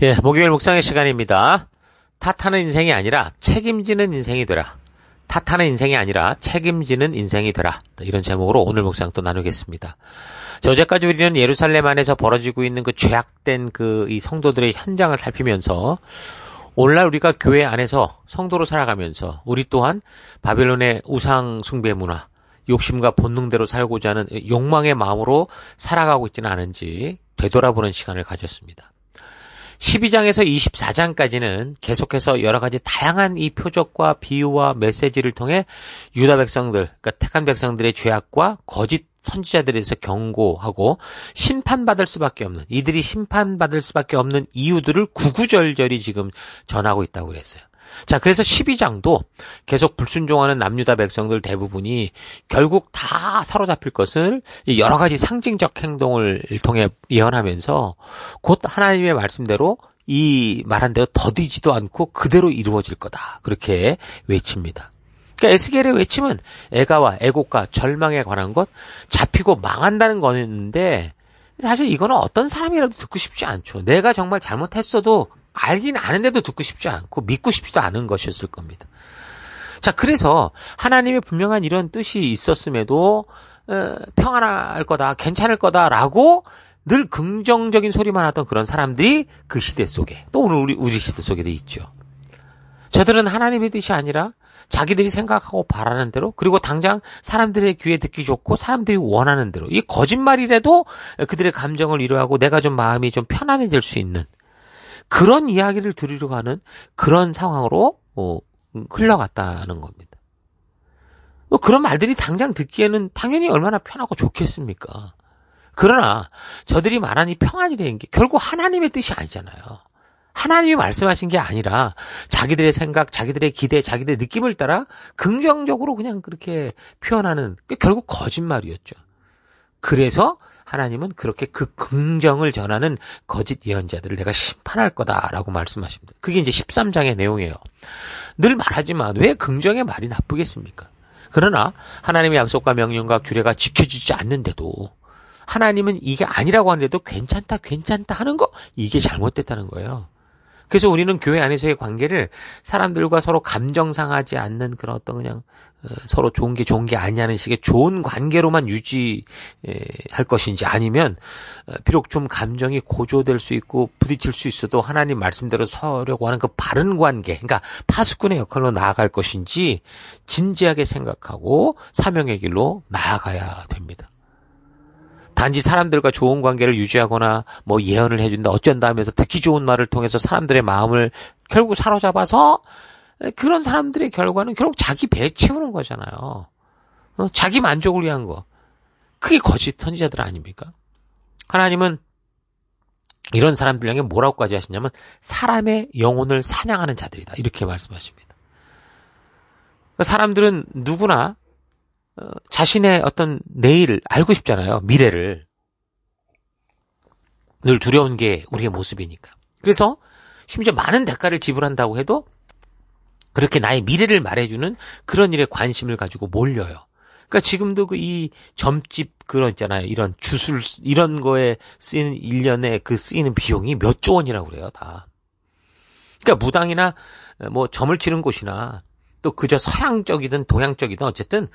예, 목요일 목상의 시간입니다. 탓하는 인생이 아니라 책임지는 인생이 되라. 탓하는 인생이 아니라 책임지는 인생이 되라. 이런 제목으로 오늘 목상또 나누겠습니다. 저 어제까지 우리는 예루살렘 안에서 벌어지고 있는 그 죄악된 그 이 성도들의 현장을 살피면서 오늘날 우리가 교회 안에서 성도로 살아가면서 우리 또한 바벨론의 우상 숭배 문화, 욕심과 본능대로 살고자 하는 욕망의 마음으로 살아가고 있지는 않은지 되돌아보는 시간을 가졌습니다. 12장에서 24장까지는 계속해서 여러 가지 다양한 이 표적과 비유와 메시지를 통해 유다 백성들, 그러니까 택한 백성들의 죄악과 거짓 선지자들에서 대해 경고하고 심판받을 수밖에 없는 이들이 심판받을 수밖에 없는 이유들을 구구절절히 지금 전하고 있다고 그랬어요. 자, 그래서 12장도 계속 불순종하는 남유다 백성들 대부분이 결국 다 사로잡힐 것을 여러 가지 상징적 행동을 통해 예언하면서 곧 하나님의 말씀대로 이 말한 대로 더디지도 않고 그대로 이루어질 거다. 그렇게 외칩니다. 그러니까 에스겔의 외침은 애가와 애곡과 절망에 관한 것, 잡히고 망한다는 거였는데 사실 이거는 어떤 사람이라도 듣고 싶지 않죠. 내가 정말 잘못했어도 알긴 아는데도 듣고 싶지 않고 믿고 싶지도 않은 것이었을 겁니다. 자, 그래서 하나님의 분명한 이런 뜻이 있었음에도 어, 평안할 거다, 괜찮을 거다라고 늘 긍정적인 소리만 하던 그런 사람들이 그 시대 속에 또 오늘 우리 우리 시대 속에도 있죠. 저들은 하나님의 뜻이 아니라 자기들이 생각하고 바라는 대로 그리고 당장 사람들의 귀에 듣기 좋고 사람들이 원하는 대로 이 거짓말이라도 그들의 감정을 이루하고 내가 좀 마음이 좀 편안해질 수 있는 그런 이야기를 들으려고 하는 그런 상황으로 어, 음, 흘러갔다는 겁니다. 뭐 그런 말들이 당장 듣기에는 당연히 얼마나 편하고 좋겠습니까? 그러나 저들이 말한 이 평안이라는 게 결국 하나님의 뜻이 아니잖아요. 하나님이 말씀하신 게 아니라 자기들의 생각, 자기들의 기대, 자기들의 느낌을 따라 긍정적으로 그냥 그렇게 표현하는 결국 거짓말이었죠. 그래서 하나님은 그렇게 그 긍정을 전하는 거짓 예언자들을 내가 심판할 거다라고 말씀하십니다. 그게 이제 13장의 내용이에요. 늘 말하지만 왜 긍정의 말이 나쁘겠습니까? 그러나 하나님의 약속과 명령과 규례가 지켜지지 않는데도 하나님은 이게 아니라고 하는데도 괜찮다, 괜찮다 하는 거 이게 잘못됐다는 거예요. 그래서 우리는 교회 안에서의 관계를 사람들과 서로 감정 상하지 않는 그런 어떤 그냥 어, 서로 좋은 게 좋은 게 아니냐는 식의 좋은 관계로만 유지할 예, 것인지 아니면 어, 비록 좀 감정이 고조될 수 있고 부딪힐 수 있어도 하나님 말씀대로 서려고 하는 그 바른 관계, 그러니까 파수꾼의 역할로 나아갈 것인지 진지하게 생각하고 사명의 길로 나아가야 됩니다. 단지 사람들과 좋은 관계를 유지하거나 뭐 예언을 해준다 어쩐다 하면서 듣기 좋은 말을 통해서 사람들의 마음을 결국 사로잡아서 그런 사람들의 결과는 결국 자기 배에 채우는 거잖아요. 어? 자기 만족을 위한 거. 그게 거짓 선지자들 아닙니까? 하나님은 이런 사람들 에게 뭐라고까지 하시냐면 사람의 영혼을 사냥하는 자들이다 이렇게 말씀하십니다. 그러니까 사람들은 누구나 어, 자신의 어떤 내일을 알고 싶잖아요. 미래를. 늘 두려운 게 우리의 모습이니까. 그래서 심지어 많은 대가를 지불한다고 해도 그렇게 나의 미래를 말해주는 그런 일에 관심을 가지고 몰려요. 그러니까 지금도 그 이 점집 그런 있잖아요. 이런 주술 이런 거에 쓰이는 일년에그 쓰이는 비용이 몇 조 원이라고 그래요, 다. 그러니까 무당이나 뭐 점을 치는 곳이나 또 그저 서양적이든 동양적이든 어쨌든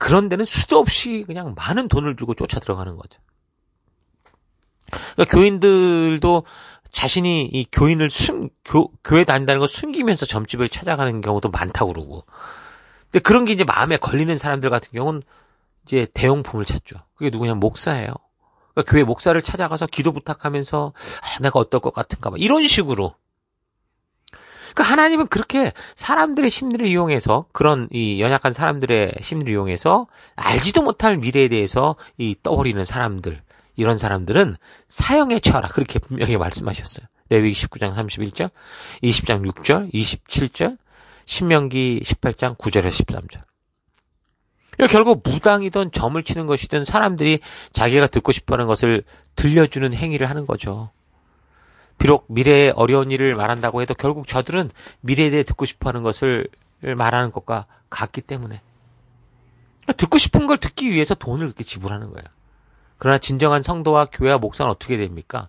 그런 데는 수도 없이 그냥 많은 돈을 주고 쫓아 들어가는 거죠. 그러니까 교인들도 자신이 이 교인을 숨, 교, 교회 다닌다는 걸 숨기면서 점집을 찾아가는 경우도 많다고 그러고. 근데 그런 게 이제 마음에 걸리는 사람들 같은 경우는 이제 대용품을 찾죠. 그게 누구냐 목사예요. 그러니까 교회 목사를 찾아가서 기도 부탁하면서 아, 내가 어떨 것 같은가 막 이런 식으로 그 하나님은 그렇게 사람들의 심리를 이용해서 그런 이 연약한 사람들의 심리를 이용해서 알지도 못할 미래에 대해서 이 떠버리는 사람들 이런 사람들은 사형에 처하라 그렇게 분명히 말씀하셨어요. 레위기 19장 31절, 20장 6절, 27절, 신명기 18장 9절에서 13절. 결국 무당이든 점을 치는 것이든 사람들이 자기가 듣고 싶어하는 것을 들려주는 행위를 하는 거죠. 비록 미래의 어려운 일을 말한다고 해도 결국 저들은 미래에 대해 듣고 싶어 하는 것을 말하는 것과 같기 때문에. 그러니까 듣고 싶은 걸 듣기 위해서 돈을 그렇게 지불하는 거예요. 그러나 진정한 성도와 교회와 목사는 어떻게 됩니까?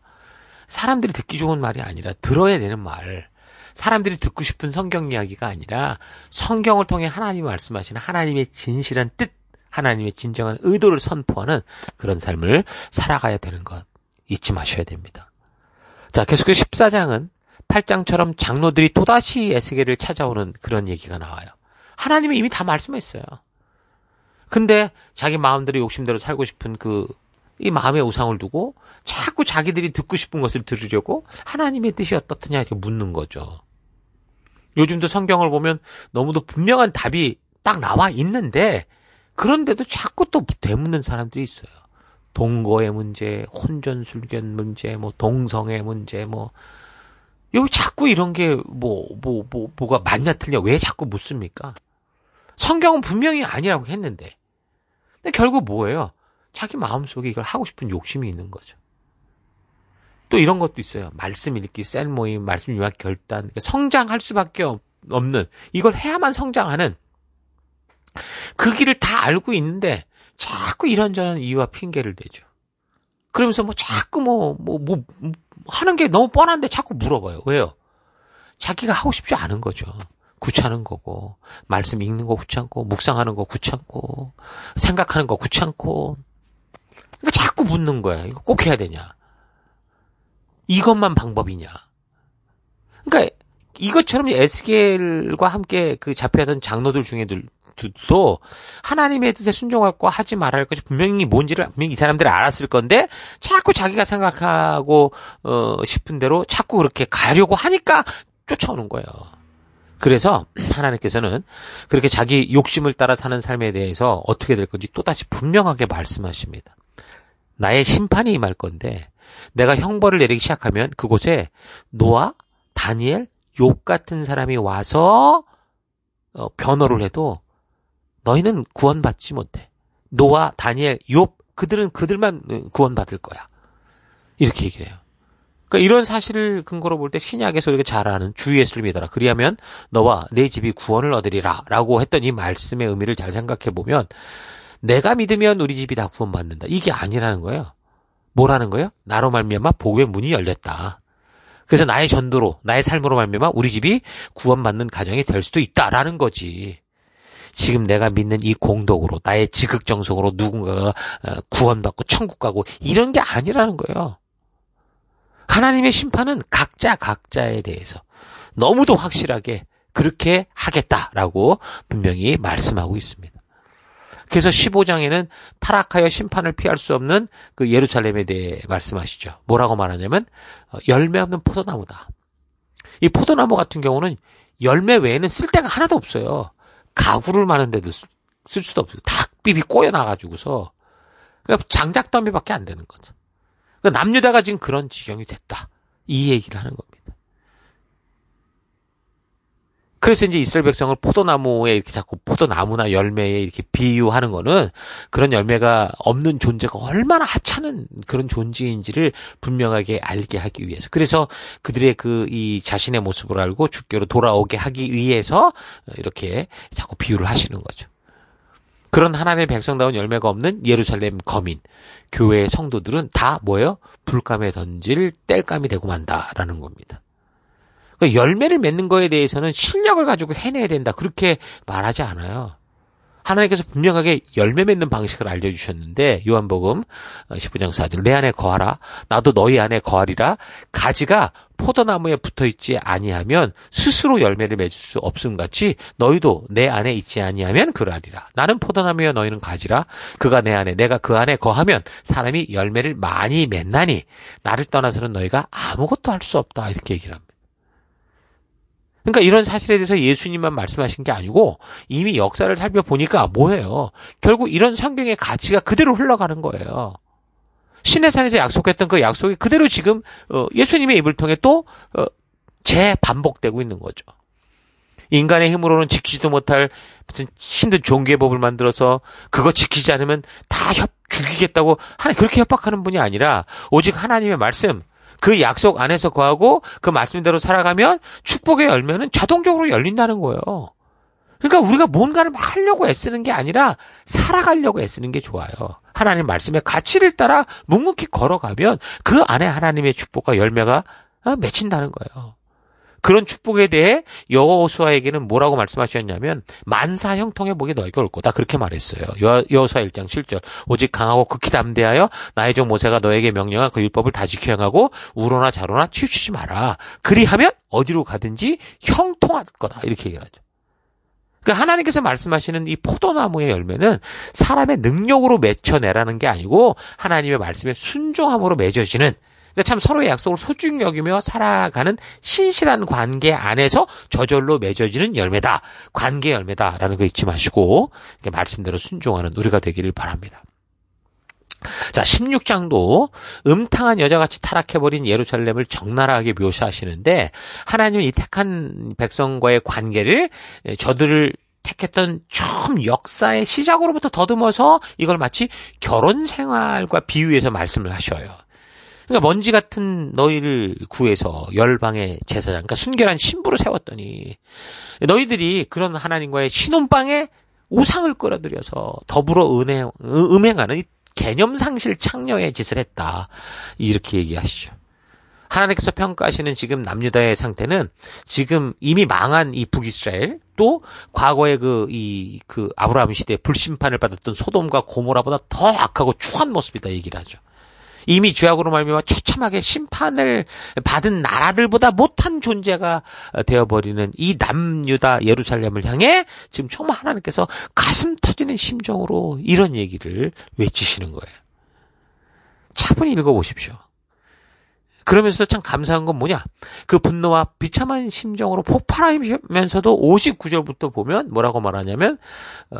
사람들이 듣기 좋은 말이 아니라 들어야 되는 말. 사람들이 듣고 싶은 성경 이야기가 아니라 성경을 통해 하나님 이 말씀하시는 하나님의 진실한 뜻, 하나님의 진정한 의도를 선포하는 그런 삶을 살아가야 되는 것 잊지 마셔야 됩니다. 자, 계속해서 14장은 8장처럼 장로들이 또다시 에스겔을 찾아오는 그런 얘기가 나와요. 하나님이 이미 다 말씀했어요. 근데 자기 마음대로 욕심대로 살고 싶은 그 이 마음의 우상을 두고 자꾸 자기들이 듣고 싶은 것을 들으려고 하나님의 뜻이 어떻느냐 이렇게 묻는 거죠. 요즘도 성경을 보면 너무도 분명한 답이 딱 나와 있는데 그런데도 자꾸 또 되묻는 사람들이 있어요. 동거의 문제, 혼전술견 문제, 뭐 동성애 문제, 뭐 여기 자꾸 이런 게 뭐 뭐 뭐 뭐, 뭐, 뭐 가 맞냐 틀냐왜 자꾸 묻습니까? 성경은 분명히 아니라고 했는데, 근데 결국 뭐예요? 자기 마음 속에 이걸 하고 싶은 욕심이 있는 거죠. 또 이런 것도 있어요. 말씀 읽기, 셀 모임, 말씀 유학 결단, 그러니까 성장할 수밖에 없는 이걸 해야만 성장하는 그 길을 다 알고 있는데 자꾸 이런저런 이유와 핑계를 대죠. 그러면서 뭐 자꾸 뭐, 뭐, 뭐, 하는 게 너무 뻔한데 자꾸 물어봐요. 왜요? 자기가 하고 싶지 않은 거죠. 구찮은 거고, 말씀 읽는 거 구찮고, 묵상하는 거 구찮고, 생각하는 거 구찮고. 그러니까 자꾸 묻는 거야. 이거 꼭 해야 되냐? 이것만 방법이냐? 그러니까 이것처럼 에스겔과 함께 그 잡혀던 장로들 중에들 도 하나님의 뜻에 순종할 거 하지 말아야 할 것이 분명히 뭔지를 분명히 이 사람들이 알았을 건데 자꾸 자기가 생각하고 어 싶은 대로 자꾸 그렇게 가려고 하니까 쫓아오는 거예요. 그래서 하나님께서는 그렇게 자기 욕심을 따라 사는 삶에 대해서 어떻게 될 건지 또다시 분명하게 말씀하십니다. 나의 심판이 임할 건데 내가 형벌을 내리기 시작하면 그곳에 노아, 다니엘, 욕 같은 사람이 와서 어, 변호를 해도 너희는 구원받지 못해. 노아, 다니엘, 욥 그들은 그들만 구원받을 거야. 이렇게 얘기를 해요. 그러니까 이런 사실을 근거로 볼 때 신약에서 이렇게 잘 아는 주 예수를 믿어라. 그리하면 너와 내 집이 구원을 얻으리라. 라고 했던 이 말씀의 의미를 잘 생각해 보면 내가 믿으면 우리 집이 다 구원받는다. 이게 아니라는 거예요. 뭐라는 거예요? 나로 말미암아 복의 문이 열렸다. 그래서 나의 전도로, 나의 삶으로 말미암아 우리 집이 구원받는 가정이 될 수도 있다라는 거지. 지금 내가 믿는 이 공덕으로 나의 지극정성으로 누군가가 어, 구원받고 천국 가고 이런 게 아니라는 거예요. 하나님의 심판은 각자 각자에 대해서 너무도 확실하게 그렇게 하겠다라고 분명히 말씀하고 있습니다. 그래서 15장에는 타락하여 심판을 피할 수 없는 그 예루살렘에 대해 말씀하시죠. 뭐라고 말하냐면 어, 열매 없는 포도나무다. 이 포도나무 같은 경우는 열매 외에는 쓸데가 하나도 없어요. 가구를 많은 데도 쓸, 쓸 수도 없어요. 닭비비 꼬여나가지고서 그러니까 장작 더미밖에 안 되는 거죠. 그러니까 남유다가 지금 그런 지경이 됐다. 이 얘기를 하는 겁니다. 그래서 이제 이스라엘 백성을 포도나무에 이렇게 자꾸 포도나무나 열매에 이렇게 비유하는 거는 그런 열매가 없는 존재가 얼마나 하찮은 그런 존재인지를 분명하게 알게 하기 위해서. 그래서 그들의 그 이 자신의 모습을 알고 주께로 돌아오게 하기 위해서 이렇게 자꾸 비유를 하시는 거죠. 그런 하나님의 백성다운 열매가 없는 예루살렘 거민, 교회의 성도들은 다 뭐예요? 불감에 던질 땔감이 되고 만다라는 겁니다. 그러니까 열매를 맺는 거에 대해서는 실력을 가지고 해내야 된다. 그렇게 말하지 않아요. 하나님께서 분명하게 열매 맺는 방식을 알려주셨는데 요한복음 15장 4절 내 안에 거하라 나도 너희 안에 거하리라 가지가 포도나무에 붙어있지 아니하면 스스로 열매를 맺을 수 없음 같이 너희도 내 안에 있지 아니하면 그러하리라 나는 포도나무여 너희는 가지라 그가 내 안에 내가 그 안에 거하면 사람이 열매를 많이 맺나니 나를 떠나서는 너희가 아무것도 할 수 없다 이렇게 얘기를 합니다 그러니까 이런 사실에 대해서 예수님만 말씀하신 게 아니고 이미 역사를 살펴보니까 뭐예요? 결국 이런 성경의 가치가 그대로 흘러가는 거예요. 신해산에서 약속했던 그 약속이 그대로 지금 어, 예수님의 입을 통해 또 어, 재반복되고 있는 거죠. 인간의 힘으로는 지키지도 못할 무슨 힘든 종교의 법을 만들어서 그거 지키지 않으면 다 협, 죽이겠다고 하나 그렇게 협박하는 분이 아니라 오직 하나님의 말씀 그 약속 안에서 거하고그 말씀대로 살아가면 축복의 열매는 자동적으로 열린다는 거예요. 그러니까 우리가 뭔가를 하려고 애쓰는 게 아니라 살아가려고 애쓰는 게 좋아요. 하나님 말씀의 가치를 따라 묵묵히 걸어가면 그 안에 하나님의 축복과 열매가 어, 맺힌다는 거예요. 그런 축복에 대해 여호수아에게는 뭐라고 말씀하셨냐면 만사 형통의 복이 너에게 올 거다 그렇게 말했어요. 여호수아 1장 7절 오직 강하고 극히 담대하여 나의 종 모세가 너에게 명령한 그 율법을 다 지켜 행하고 우로나 자로나 치우치지 마라. 그리하면 어디로 가든지 형통할 거다 이렇게 얘기를 하죠. 그 하나님께서 말씀하시는 이 포도나무의 열매는 사람의 능력으로 맺혀내라는 게 아니고 하나님의 말씀에 순종함으로 맺어지는 그러니까 참 서로의 약속을 소중히 여기며 살아가는 신실한 관계 안에서 저절로 맺어지는 열매다. 관계 열매다라는 거 잊지 마시고 말씀대로 순종하는 우리가 되기를 바랍니다. 자, 16장도 음탕한 여자같이 타락해버린 예루살렘을 적나라하게 묘사하시는데 하나님은 이 택한 백성과의 관계를 저들을 택했던 처음 역사의 시작으로부터 더듬어서 이걸 마치 결혼 생활과 비유해서 말씀을 하셔요. 그러니까 먼지 같은 너희를 구해서 열방의 제사장, 그러니까 순결한 신부로 세웠더니 너희들이 그런 하나님과의 신혼방에 우상을 끌어들여서 더불어 은행, 음행하는 개념 상실 창녀의 짓을 했다. 이렇게 얘기하시죠. 하나님께서 평가하시는 지금 남유다의 상태는 지금 이미 망한 이 북이스라엘 또 과거의 그이그 그 아브라함 시대 불심판을 받았던 소돔과 고모라보다 더 악하고 추한 모습이다 얘기를 하죠. 이미 죄악으로 말미암아 처참하게 심판을 받은 나라들보다 못한 존재가 되어버리는 이 남유다 예루살렘을 향해 지금 정말 하나님께서 가슴 터지는 심정으로 이런 얘기를 외치시는 거예요. 차분히 읽어보십시오. 그러면서도 참 감사한 건 뭐냐? 그 분노와 비참한 심정으로 폭발하면서도 59절부터 보면 뭐라고 말하냐면, 어,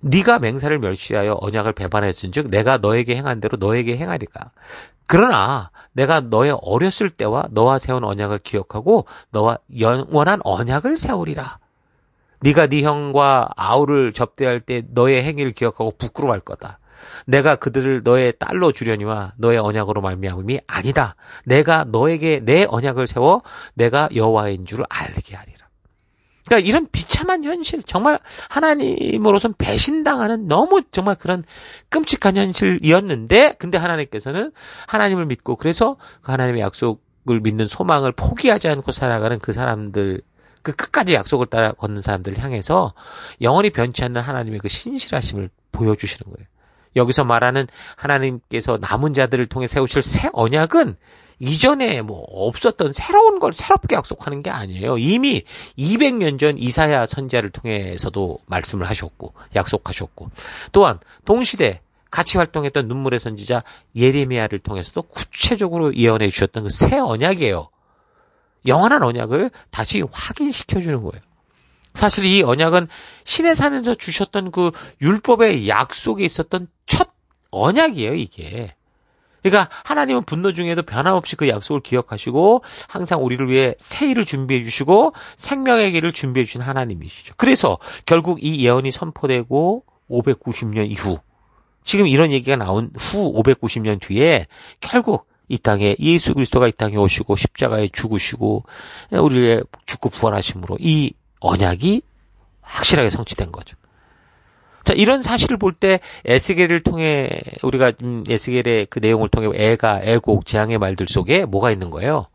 네가 맹세를 멸시하여 언약을 배반했은즉 내가 너에게 행한 대로 너에게 행하리라 그러나 내가 너의 어렸을 때와 너와 세운 언약을 기억하고 너와 영원한 언약을 세우리라. 네가 네 형과 아우를 접대할 때 너의 행위를 기억하고 부끄러워할 거다. 내가 그들을 너의 딸로 주려니와 너의 언약으로 말미암음이 아니다. 내가 너에게 내 언약을 세워 내가 여호와인 줄을 알게 하리라. 그러니까 이런 비참한 현실, 정말 하나님으로선 배신당하는 너무 정말 그런 끔찍한 현실이었는데, 근데 하나님께서는 하나님을 믿고 그래서 그 하나님의 약속을 믿는 소망을 포기하지 않고 살아가는 그 사람들 그 끝까지 약속을 따라 걷는 사람들을 향해서 영원히 변치 않는 하나님의 그 신실하심을 보여주시는 거예요. 여기서 말하는 하나님께서 남은 자들을 통해 세우실 새 언약은 이전에 뭐 없었던 새로운 걸 새롭게 약속하는 게 아니에요. 이미 200년 전 이사야 선자를 통해서도 말씀을 하셨고 약속하셨고 또한 동시대 같이 활동했던 눈물의 선지자 예레미야를 통해서도 구체적으로 예언해 주셨던 그 새 언약이에요. 영원한 언약을 다시 확인시켜 주는 거예요. 사실 이 언약은 신의 산에서 주셨던 그 율법의 약속에 있었던 첫 언약이에요, 이게. 그러니까 하나님은 분노 중에도 변함없이 그 약속을 기억하시고 항상 우리를 위해 새 일을 준비해 주시고 생명의 길을 준비해 주신 하나님이시죠. 그래서 결국 이 예언이 선포되고 590년 이후 지금 이런 얘기가 나온 후 590년 뒤에 결국 이 땅에 예수 그리스도가 이 땅에 오시고 십자가에 죽으시고 우리의 죽고 부활하심으로 이 언약이 확실하게 성취된 거죠. 자, 이런 사실을 볼 때 에스겔을 통해 우리가 음, 에스겔의 그 내용을 통해 애가 애곡 재앙의 말들 속에 뭐가 있는 거예요?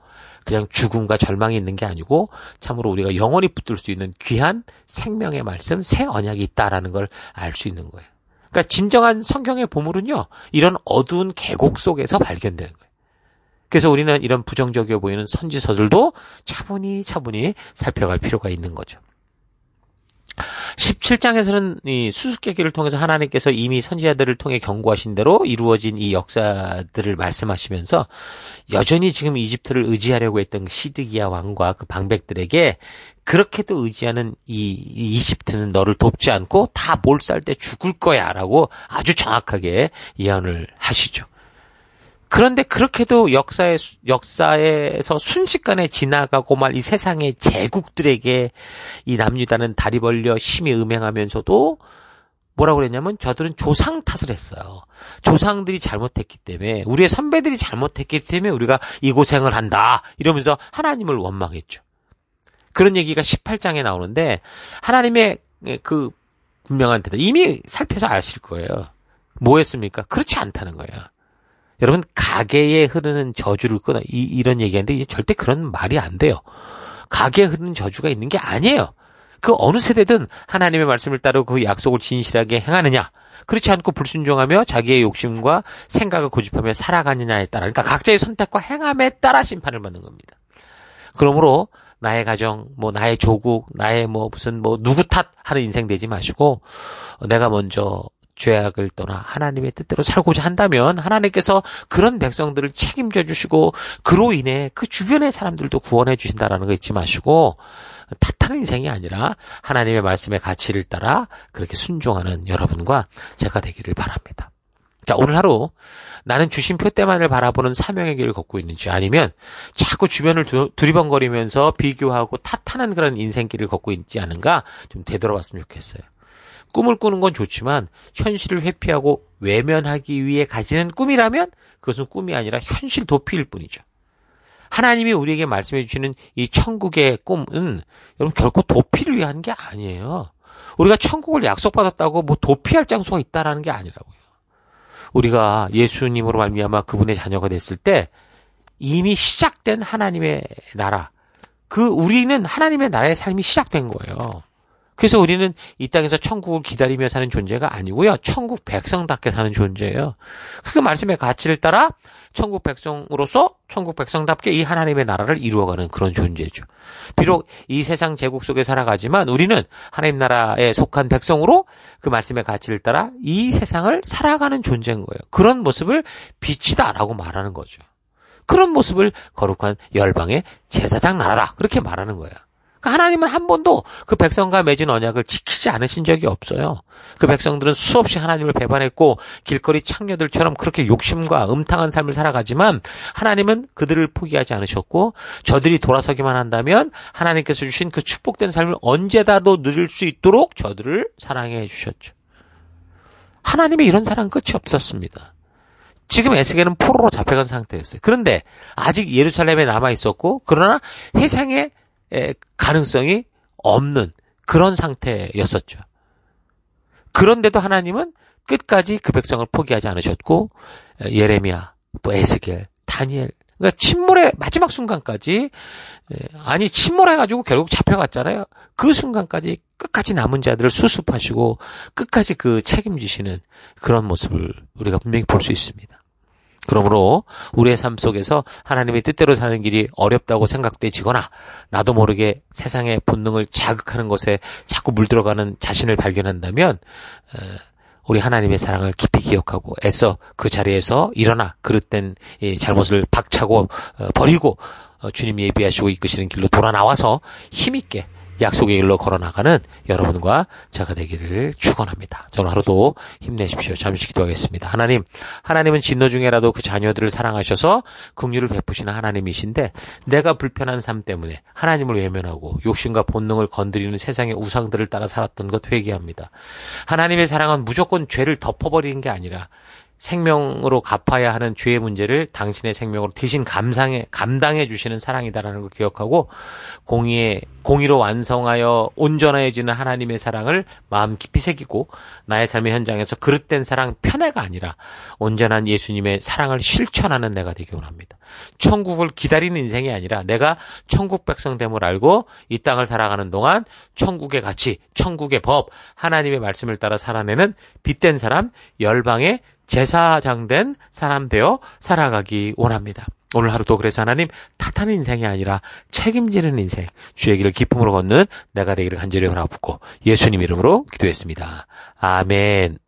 그냥 죽음과 절망이 있는 게 아니고 참으로 우리가 영원히 붙들 수 있는 귀한 생명의 말씀, 새 언약이 있다라는 걸 알 수 있는 거예요. 그러니까 진정한 성경의 보물은요. 이런 어두운 계곡 속에서 발견되는 거예요. 그래서 우리는 이런 부정적이어 보이는 선지서들도 차분히 차분히 살펴갈 필요가 있는 거죠. 17장에서는 이 수수께끼를 통해서 하나님께서 이미 선지자들을 통해 경고하신 대로 이루어진 이 역사들을 말씀하시면서 여전히 지금 이집트를 의지하려고 했던 시드기야 왕과 그 방백들에게 그렇게도 의지하는 이 이집트는 너를 돕지 않고 다 몰살 때 죽을 거야라고 아주 정확하게 예언을 하시죠. 그런데 그렇게도 역사의 역사에서 순식간에 지나가고 말 이 세상의 제국들에게 이 남유다는 다리 벌려 심히 음행하면서도 뭐라고 그랬냐면 저들은 조상 탓을 했어요. 조상들이 잘못했기 때문에 우리의 선배들이 잘못했기 때문에 우리가 이 고생을 한다 이러면서 하나님을 원망했죠. 그런 얘기가 18장에 나오는데 하나님의 그 분명한 대답 이미 살펴서 아실 거예요. 뭐했습니까 그렇지 않다는 거예요. 여러분 가게에 흐르는 저주를 끊어 이, 이런 얘기하는데 절대 그런 말이 안 돼요. 가게에 흐르는 저주가 있는 게 아니에요. 그 어느 세대든 하나님의 말씀을 따르고 그 약속을 진실하게 행하느냐 그렇지 않고 불순종하며 자기의 욕심과 생각을 고집하며 살아가느냐에 따라 그러니까 각자의 선택과 행함에 따라 심판을 받는 겁니다. 그러므로 나의 가정, 뭐 나의 조국, 나의 뭐 무슨 뭐 누구 탓하는 인생 되지 마시고 내가 먼저 죄악을 떠나 하나님의 뜻대로 살고자 한다면 하나님께서 그런 백성들을 책임져 주시고 그로 인해 그 주변의 사람들도 구원해 주신다라는 거 잊지 마시고 탓하는 인생이 아니라 하나님의 말씀의 가치를 따라 그렇게 순종하는 여러분과 제가 되기를 바랍니다. 자, 오늘 하루 나는 주심표 때만을 바라보는 사명의 길을 걷고 있는지 아니면 자꾸 주변을 두, 두리번거리면서 비교하고 탓하는 그런 인생길을 걷고 있지 않은가 좀 되돌아봤으면 좋겠어요. 꿈을 꾸는 건 좋지만 현실을 회피하고 외면하기 위해 가지는 꿈이라면 그것은 꿈이 아니라 현실 도피일 뿐이죠. 하나님이 우리에게 말씀해 주시는 이 천국의 꿈은 여러분 결코 도피를 위한 게 아니에요. 우리가 천국을 약속받았다고 뭐 도피할 장소가 있다라는 게 아니라고요. 우리가 예수님으로 말미암아 그분의 자녀가 됐을 때 이미 시작된 하나님의 나라. 그 우리는 하나님의 나라의 삶이 시작된 거예요. 그래서 우리는 이 땅에서 천국을 기다리며 사는 존재가 아니고요. 천국 백성답게 사는 존재예요. 그 말씀의 가치를 따라 천국 백성으로서 천국 백성답게 이 하나님의 나라를 이루어가는 그런 존재죠. 비록 이 세상 제국 속에 살아가지만 우리는 하나님 나라에 속한 백성으로 그 말씀의 가치를 따라 이 세상을 살아가는 존재인 거예요. 그런 모습을 빛이다라고 말하는 거죠. 그런 모습을 거룩한 열방의 제사장 나라다. 그렇게 말하는 거예요. 그러니까 하나님은 한 번도 그 백성과 맺은 언약을 지키지 않으신 적이 없어요. 그 백성들은 수없이 하나님을 배반했고 길거리 창녀들처럼 그렇게 욕심과 음탕한 삶을 살아가지만 하나님은 그들을 포기하지 않으셨고 저들이 돌아서기만 한다면 하나님께서 주신 그 축복된 삶을 언제다도 누릴 수 있도록 저들을 사랑해 주셨죠. 하나님의 이런 사랑 끝이 없었습니다. 지금 에스겔은 포로로 잡혀간 상태였어요. 그런데 아직 예루살렘에 남아 있었고 그러나 회생의 가능성이 없는 그런 상태였었죠. 그런데도 하나님은 끝까지 그 백성을 포기하지 않으셨고 예레미야 또 에스겔 다니엘 그러니까 침몰의 마지막 순간까지 아니 침몰해가지고 결국 잡혀갔잖아요. 그 순간까지 끝까지 남은 자들을 수습하시고 끝까지 그 책임지시는 그런 모습을 우리가 분명히 볼 수 있습니다. 그러므로 우리의 삶 속에서 하나님의 뜻대로 사는 길이 어렵다고 생각되지거나 나도 모르게 세상의 본능을 자극하는 것에 자꾸 물들어가는 자신을 발견한다면 어, 우리 하나님의 사랑을 깊이 기억하고 애써 그 자리에서 일어나 그릇된 잘못을 박차고 어, 버리고 어, 주님 예비하시고 이끄시는 길로 돌아 나와서 힘있게 약속의 길로 걸어나가는 여러분과 제가 되기를 축원합니다. 저는 하루도 힘내십시오. 잠시 기도하겠습니다. 하나님, 하나님은 진노 중에라도 그 자녀들을 사랑하셔서 긍휼을 베푸시는 하나님이신데 내가 불편한 삶 때문에 하나님을 외면하고 욕심과 본능을 건드리는 세상의 우상들을 따라 살았던 것 회개합니다. 하나님의 사랑은 무조건 죄를 덮어버리는 게 아니라 생명으로 갚아야 하는 죄의 문제를 당신의 생명으로 대신 감상해 감당해 주시는 사랑이다라는 걸 기억하고 공의의 공의로 완성하여 온전해지는 하나님의 사랑을 마음 깊이 새기고 나의 삶의 현장에서 그릇된 사랑 편애가 아니라 온전한 예수님의 사랑을 실천하는 내가 되기 원합니다. 천국을 기다리는 인생이 아니라 내가 천국 백성됨을 알고 이 땅을 살아가는 동안 천국의 가치, 천국의 법, 하나님의 말씀을 따라 살아내는 빛된 사람 열방의 제사장 된 사람 되어 살아가기 원합니다. 오늘 하루도 그래서 하나님 탓하는 인생이 아니라 책임지는 인생, 주의 길을 기쁨으로 걷는 내가 되기를 간절히 원하보고 예수님 이름으로 기도했습니다. 아멘.